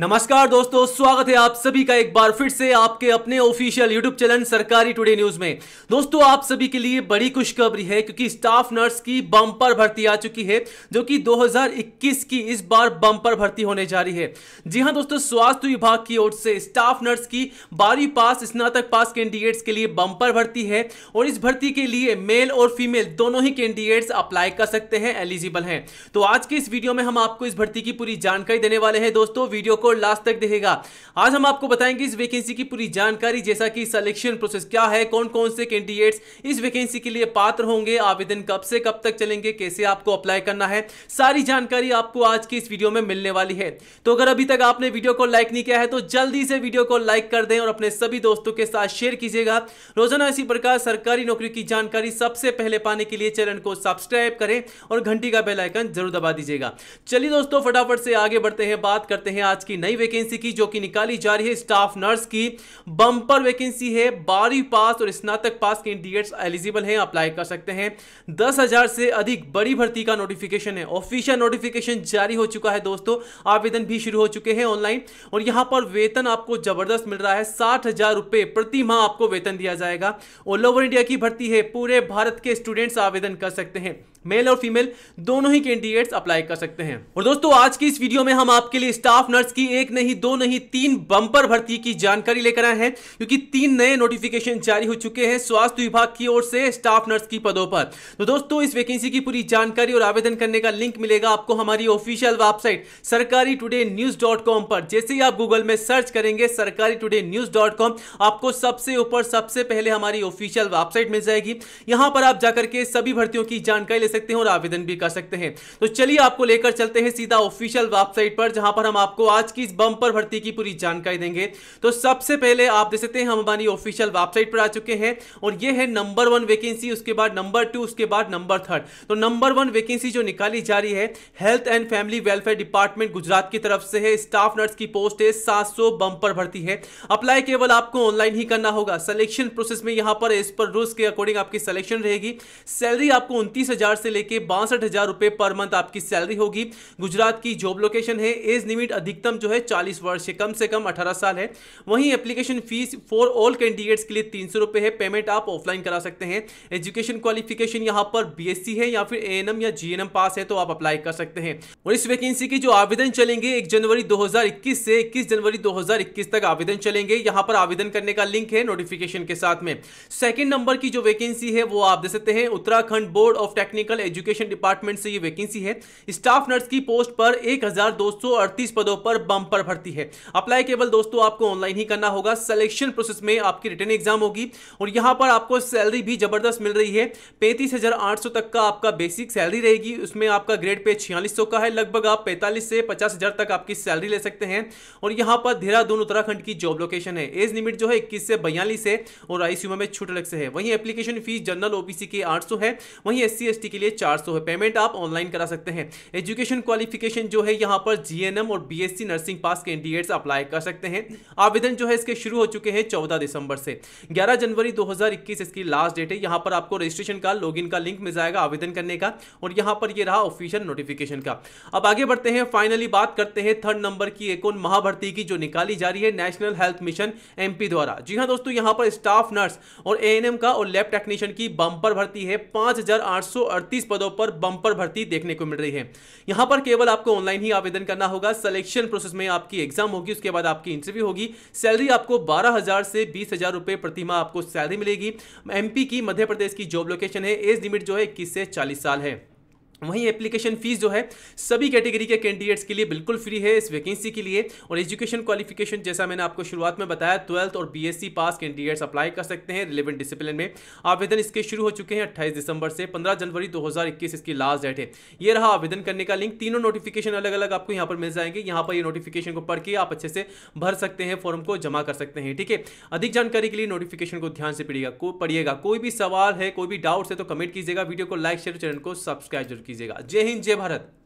नमस्कार दोस्तों स्वागत है आप सभी का एक बार फिर से आपके अपने official YouTube channel Sarkari today news में दोस्तों आप सभी के लिए बड़ी खुशखबरी है क्योंकि स्टाफ नर्स की बम्पर भर्ती आ चुकी है जो कि 2021 की इस बार बम्पर भर्ती होने जा रही है जी हां दोस्तों स्वास्थ्य विभाग की ओर से स्टाफ नर्स की बारहवीं पास स्नातक पास कैंडिडेट्स के लिए बम्पर भर्ती है और इस भर्ती के लिए मेल और फीमेल दोनों ही कैंडिडेट्स अप्लाई कर सकते हैं एलिजिबल हैं तो आज के इस वीडियो में हम आपको इस भर्ती की पूरी जानकारी देने वाले हैं दोस्तों वीडियो को लास्ट तक देखेगा आज हम आपको बताएंगे इस वैकेंसी की पूरी जानकारी जैसा कि सिलेक्शन प्रोसेस क्या है कौन कौन से कैंडिडेट्स इस वैकेंसी के लिए पात्र होंगे आवेदन कब से कब तक चलेंगे कैसे आपको अप्लाई करना है सारी जानकारी आपको आज की इस वीडियो में मिलने वाली है तो अगर अभी तक आपने वीडियो को लाइक नहीं किया है तो जल्दी से वीडियो को लाइक कर दें और अपने सभी दोस्तों के साथ शेयर कीजिएगा रोजाना इसी प्रकार सरकारी नौकरी की जानकारी सबसे पहले पाने के लिए चैनल को सब्सक्राइब करें और घंटी का बेलाइकन जरूर दबा दीजिएगा चलिए दोस्तों फटाफट से आगे बढ़ते हैं बात करते हैं आज की की नई वैकेंसी की जो कि निकाली जा रही है स्टाफ नर्स की बम्पर वैकेंसी है बारहवीं पास और स्नातक पास के इंडिकेट्स एलिजिबल हैं अप्लाई कर सकते हैं दस हजार से अधिक बड़ी भर्ती का नोटिफिकेशन है ऑफिशियल नोटिफिकेशन जारी हो चुका है दोस्तों आवेदन भी शुरू हो चुके हैं ऑनलाइन और यहाँ पर वेतन आपको जबरदस्त मिल रहा है साठ प्रति माह आपको वेतन दिया जाएगा ऑल ओवर इंडिया की भर्ती है पूरे भारत के स्टूडेंट्स आवेदन कर सकते हैं मेल और फीमेल दोनों ही कैंडिडेट्स अप्लाई कर सकते हैं और दोस्तों आज की इस वीडियो में हम आपके लिए स्टाफ नर्स की की एक नहीं दो नहीं तीन बंपर भर्ती की जानकारी लेकर आए हैं क्योंकि तीन नए नोटिफिकेशन जारी हो चुके हैं स्वास्थ्य विभाग की ओर से स्टाफ नर्स की पदों पर तो दोस्तों इस वैकेंसी की पूरी जानकारी और आवेदन करने का लिंक मिलेगा आपको हमारी official website Sarkari today news dot com पर जैसे ही आप गूगल में सर्च करेंगे सरकारी टूडे न्यूज डॉट कॉम आपको सबसे ऊपर सबसे पहले हमारी ऑफिशियल वेबसाइट मिल जाएगी यहां पर आप जाकर के सभी भर्तियों की जानकारी ले सकते हैं और आवेदन भी कर सकते हैं तो चलिए आपको लेकर चलते हैं सीधा ऑफिशियल वेबसाइट पर जहां पर हम आपको आज की इस बम्पर भर्ती की पूरी जानकारी देंगे तो सबसे पहले आप देख सकते हैं हम हमारी ऑफिशियल वेबसाइट पर आ चुके हैं और ये है नंबर वन वैकेंसी उसके बाद नंबर टू उसके बाद नंबर थर्ड तो नंबर वन वैकेंसी जो निकाली जा रही है health and family welfare department Gujarat की तरफ से है स्टाफ नर्स की पोस्ट है सात बम्पर भर्ती है अप्लाई केवल आपको ऑनलाइन ही करना होगा सिलेक्शन प्रोसेस में यहां पर इस पर रूल्स के अकॉर्डिंग आपकी सिलेक्शन रहेगी सैलरी आपको उनतीस से लेकर बासठ हजार रुपए पर मंथ आपकी सैलरी होगी गुजरात की जॉब लोकेशन है एज लिमिट अधिकतम जो है चालीस वर्ष है कम से कम अठारह साल है वहीं application fees for all candidates के लिए तीन सौ रुपये है पेमेंट आप ऑफलाइन करा सकते हैं एजुकेशन क्वालिफिकेशन यहाँ पर बी है या फिर ए या जी पास है तो आप अप्लाई कर सकते हैं और इस वैकेंसी की जो आवेदन चलेंगे एक जनवरी दो से इक्कीस जनवरी दो तक आवेदन चलेंगे यहाँ पर आवेदन करने का लिंक है नोटिफिकेशन के साथ में सेकेंड नंबर की जो वैकेंसी है वो आप दे सकते हैं Uttarakhand board of technical education department से ये वैकेंसी है स्टाफ नर्स की पोस्ट पर एक पदों पर बम्पर भर्ती है अप्लाई केवल दोस्तों आपको ऑनलाइन ही करना होगा सिलेक्शन प्रोसेस में आपकी रिटर्न एग्जाम होगी और यहां पर आपको सैलरी भी जबरदस्त मिल रही है पैंतीस तक का आपका बेसिक सैलरी रहेगी उसमें आपका ग्रेड पे छियालीस का है लगभग आप पैंतालीस से पचास तक आपकी सैलरी ले सकते हैं और यहां पर देहरादून उत्तराखंड की जॉब लोकेशन है एज लिमिट जो है इक्कीस से बयालीस है और आईसीयू में छूट अलग से है वहीं एप्लीकेशन फीस जनरल ओबीसी के आठ है वहीं एस सी के लिए चार है पेमेंट आप ऑनलाइन करा सकते हैं एजुकेशन क्वालिफिकेशन जो है यहां पर जीएनएम और BSc nursing pass candidates apply कर सकते हैं आवेदन जो है इसके शुरू हो चुके हैं चौदह दिसंबर से ग्यारह जनवरी दो इसकी लास्ट डेट है यहाँ पर आपको रजिस्ट्रेशन का लॉग का लिंक मिल जाएगा आवेदन करने का और यहाँ पर यह रहा ऑफिशियल नोटिफिकेशन का अब आगे बढ़ते हैं फाइनली बात करते हैं थर्ड नंबर की एक और महाभर्ती की जो निकाली जा रही है नेशनल हेल्थ मिशन एमपी द्वारा जी हाँ दोस्तों यहाँ पर स्टाफ नर्स और एएनएम का और लैब टेक्नीशियन की बम्पर भर्ती है 5,838 पदों पर बम्पर भर्ती देखने को मिल रही है यहाँ पर केवल आपको ऑनलाइन ही आवेदन करना होगा सिलेक्शन प्रोसेस में आपकी एग्जाम होगी उसके बाद आपकी इंटरव्यू होगी सैलरी आपको बारह हजार से बीस हजार रुपए प्रतिमा आपको सैलरी मिलेगी एमपी की मध्य प्रदेश की जॉब लोकेशन है एज लिमिट जो है इक्कीस से चालीस साल है वहीं एप्लीकेशन फीस जो है सभी कैटेगरी के कैंडिडेट्स के लिए बिल्कुल फ्री है इस वैकेंसी के लिए और एजुकेशन क्वालिफिकेशन जैसा मैंने आपको शुरुआत में बताया ट्वेल्थ और बीएससी पास कैंडिडेट्स अप्लाई कर सकते हैं रिलेवेंट डिसिप्लिन में आवेदन इसके शुरू हो चुके हैं 28 दिसंबर से पंद्रह जनवरी दो इसकी लास्ट डेट है ये रहा आवेदन करने का लिंक तीनों नोटिफिकेशन अलग अलग आपको यहाँ पर मिल जाएंगे यहाँ पर ये नोटिफिकेशन को पढ़ के आप अच्छे से भर सकते हैं फॉर्म को जमा कर सकते हैं ठीक है अधिक जानकारी के लिए नोटिफिकेशन को ध्यान से पढ़िएगा पढ़िएगा कोई भी सवाल है कोई भी डाउट्स है तो कमेंट कीजिएगा वीडियो को लाइक शेयर चैनल को सब्सक्राइब जरूर कीजिएगा जय हिंद जय भारत